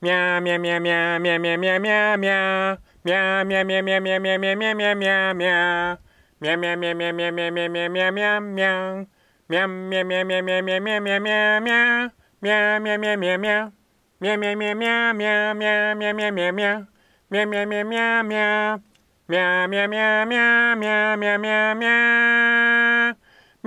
Meow, meow, meow, meow, meow, meow, meow, meow, meow. Meow, meow, meow, meow, meow, meow, meow, meow, meow, meow, meow. Meow, meow, meow, meow, meow, meow, meow, meow, meow, meow, meow. Meow, meow, meow, meow, meow, meow, meow, meow, meow, meow. Meow, meow, meow, meow, meow. Meow, meow, meow, meow, meow, meow, meow, meow, meow, meow. Meow, meow, meow, meow, meow. Meow, meow, meow, meow, meow, meow, meow, meow. meow, meow, meow, meow, meow, meow, meow, meow, meow, meow, meow, meow, meow, meow, meow,